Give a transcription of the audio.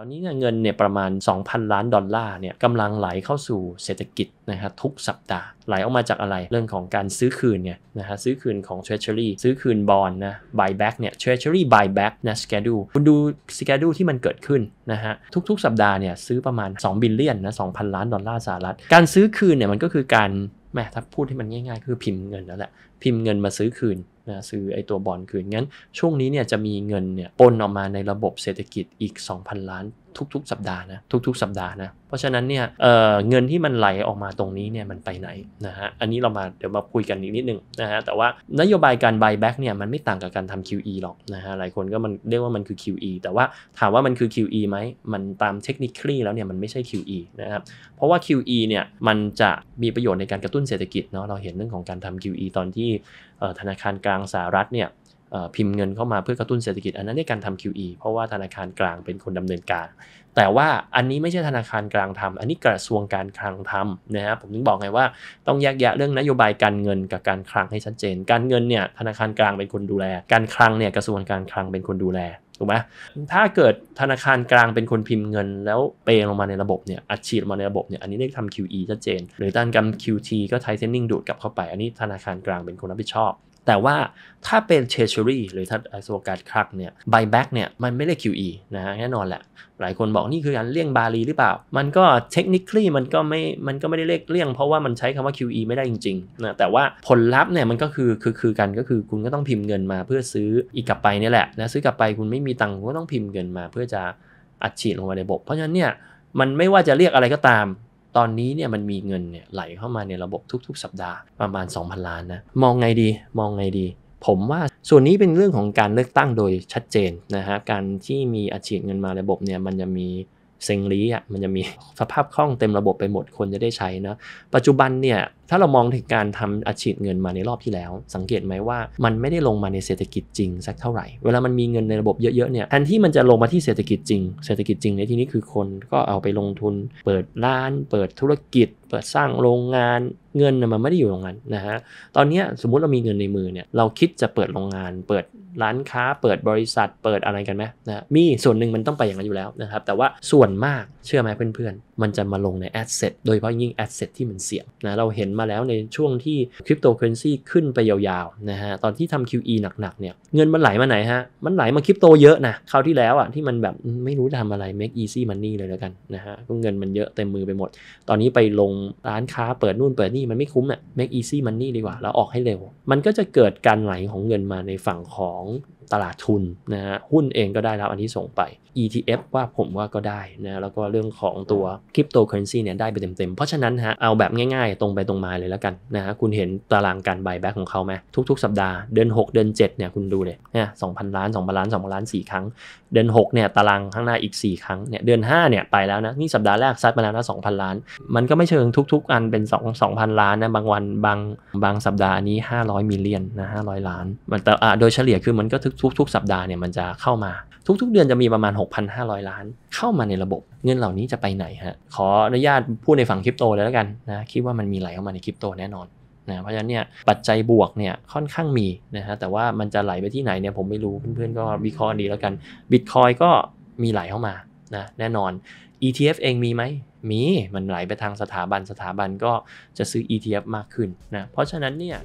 ตอนนี้เเงินเนี่ยประมาณ 2,000 ล้านดอลลาร์เนี่ยกำลังไหลเข้าสู่เศรษฐกิจนะครทุกสัปดาห์ไหลออกมาจากอะไรเรื่องของการซื้อคืนเนี่ยนะฮะซื้อคืนของ Treasury ซื้อคืนบอลนะ buyback เนี่ย Treasury buyback นะ schedule คุณดู schedule ที่มันเกิดขึ้นนะฮะทุกๆสัปดาห์เนี่ยซื้อประมาณ2บิลเลียนนะ2,000 ล้านดอลลาร์สหรัฐการซื้อคืนเนี่ยมันก็คือการแม่ถ้าพูดให้มันง่ายๆคือพิมพ์เงินแล้วแหละพิมพ์เงินมาซื้อคืนนะซื้อไอตัวบอลคืนงั้น ช่วงนี้เนี่ยจะมีเงินเนี่ยปนออกมาในระบบเศรษฐกิจอีก 2,000 ล้านทุกๆ สัปดาห์นะทุกๆ สัปดาห์นะเพราะฉะนั้นเนี่ยเเงินที่มันไหลออกมาตรงนี้เนี่ยมันไปไหนนะฮะอันนี้เรามาเดี๋ยวมาคุยกันอีกนิดนึงนะฮะแต่ว่านโยบายการ buy back เนี่ยมันไม่ต่างกับการทำ QE หรอกนะฮะหลายคนก็มันเรียกว่ามันคือ QE แต่ว่าถามว่ามันคือ QE ไหมมันตามเทคนิคลี่แล้วเนี่ยมันไม่ใช่ QE นะครับเพราะว่า QE เนี่ยมันจะมีประโยชน์ในการกระตุ้นเศรษฐกิจเนาะเราเห็นเรื่องของการทำ QE ตอนที่ธนาคารกลางสหรัฐเนี่ยพิมพ์เงินเข้ามาเพื่อกระตุ้นเศรษฐกิจอันนั้นเรียกการทำ QE เพราะว่าธนาคารกลางเป็นคนดำเนินการ แต่ว่าอันนี้ไม่ใช่ธนาคารกลางทำ อันนี้กระทรวงการคลังทำนะฮะผมถึงบอกไงว่าต้องแยกแยะเรื่องนโยบายการเงินกับการคลังให้ชัดเจน การเงินเนี่ยธนาคารกลางเป็นคนดูแล การคลังเนี่ยกระทรวงการคลังเป็นคนดูแล ถูกไหมถ้าเกิดธนาคารกลางเป็นคนพิมพ์เงิน แล้วเปลงมาในระบบเนี่ยอัดฉีดลงมาในระบบเนี่ยอันนี้เรียกทำ QE ชัดเจน หรือการกำ QT ก็ไทเทนนิ่งดูดกลับเข้าไป อันนี้ธนาคารกลางเป็นคนรับผิดชอบแต่ว่าถ้าเป็น treasury หรือถ้าสวการคลักเนี่ย buyback เนี่ยมันไม่ได้ QE นะฮะแน่นอนแหละ หลายคนบอกนี่คือการเลี่ยงบาลีหรือเปล่ามันก็ technically มันก็ไม่ มันก็ไม่ได้เรียกเลี่ยงเพราะว่ามันใช้คำว่า QE ไม่ได้จริงๆนะแต่ว่าผลลัพธ์เนี่ยมันก็คือคือคือกันก็คือคุณก็ต้องพิมพ์เงินมา เพื่อซื้ออีกกลับไปนี่แหละนะซื้อกลับไปคุณไม่มีตังค์ก็ต้องพิมพ์เงินมา เพื่อจะอัดฉีดลงมาในระบบเพราะฉะนั้นเนี่ยมันไม่ว่าจะเรียกอะไรก็ตามตอนนี้เนี่ยมันมีเงินเนี่ยไหลเข้ามาในระบบทุก ๆ สัปดาห์ประมาณ 2,000ล้านนะมองไงดีมองไงดี ผมว่าส่วนนี้เป็นเรื่องของการเลือกตั้งโดยชัดเจนนะฮะการที่มีอาชีพเงินมาระบบเนี่ยมันจะมีเซงลีอ่ะมันจะมีสภาพคล่องเต็มระบบไปหมดคนจะได้ใช้นะปัจจุบันเนี่ยถ้าเรามองถึงการทำอัดฉีดเงินมาในรอบที่แล้ว สังเกตไหมว่า มันไม่ได้ลงมาในเศรษฐกิจจริงสักเท่าไหร่เวลามันมีเงินในระบบเยอะๆเนี่ยแทนที่มันจะลงมาที่เศรษฐกิจจริงเศรษฐกิจจริงในที่นี้คือคนก็เอาไปลงทุน เปิดร้าน เปิดธุรกิจ เปิดสร้างโรงงานเงินมันไม่ได้อยู่ตรงนั้นนะฮะตอนนี้สมมุติเรามีเงินในมือเนี่ยเราคิดจะเปิดโรงงาน เปิดร้านค้า เปิดบริษัทเปิดอะไรกันไหมนะ มีส่วนหนึ่งมันต้องไปอย่างนั้นอยู่แล้วนะครับแต่ว่าส่วนมากเชื่อไหมเพื่อนๆมันจะมาลงในแอสเซทโดยเฉพาะยิ่งแอสเซทที่มันเสี่ยงนะเราเห็นมาแล้วในช่วงที่คริปโตเคอเรนซีขึ้นไปยาวๆนะฮะตอนที่ทำ QE หนักๆเนี่ยเงินมันไหลมาไหนฮะมันไหลมาคริปโตเยอะนะคราวที่แล้วอ่ะที่มันแบบไม่รู้จะทำอะไร make easy money เลยแล้วกันนะฮะก็เงินมันเยอะเต็มมือไปหมด ตอนนี้ไปลงร้านค้าเปิดนู่นเปิดนี่มันไม่คุ้มอ่ะ make easy money ดีกว่าแล้วออกให้เร็วมันก็จะเกิดการไหลของเงินมาในฝั่งของตลาดทุนนะฮะหุ้นเองก็ได้รับอันที่ส่งไป ETF ว่าผมว่าก็ได้นะแล้วก็เรื่องของตัวคริปโตเคอเรนซีเนี่ยได้ไปเต็มๆเพราะฉะนั้นฮะเอาแบบง่าย ๆตรงไปตรงมาเลยแล้วกันนะฮะคุณเห็นตารางการบายแบ็กของเขาไหมทุก ๆ สัปดาห์เดือน6 เดือน7เนี่ยคุณดูเ่ยนะสองพันล้านสองพันล้านสองพันล้านสี่ครั้งเดือน6เนี่ยตารางข้างหน้าอีก 4 ครั้งเนี่ยเดือน5เนี่ยไปแล้วนะนี่สัปดาห์แรกซัดมาแล้วนะสองพันล้าน มันก็ไม่เชิงทุก ๆอันเป็น2 2,000ล้านนะบางวันบางบางสัปดาห์นี้ 500มิลเลียนนะ500 ล้านมันแต่โดยเฉลี่ยคือมันก็ทุกทุกๆสัปดาห์เนี่ยมันจะเข้ามาทุก ๆ เดือนจะมีประมาณ 6,500 ล้าน เข้ามาในระบบ เงินเหล่านี้จะไปไหนฮะขออนุญาตพูดในฝั่งคริปโตเลยแล้วกันนะคิดว่ามันมีไหลเข้ามาในคริปโตแน่นอนนะเพราะฉะนั้นเนี่ยปัจจัยบวกเนี่ยค่อนข้างมีนะฮะแต่ว่ามันจะไหลไปที่ไหนเนี่ยผมไม่รู้เพื่อนๆก็วิเคราะห์ดีแล้วกันบิตคอยก็มีไหลเข้ามานะแน่นอน ETF เองมีไหมมีมันไหลไปทางสถาบันสถาบันก็จะซื้อ ETF มากขึ้นนะเพราะฉะนั้นเนี่ย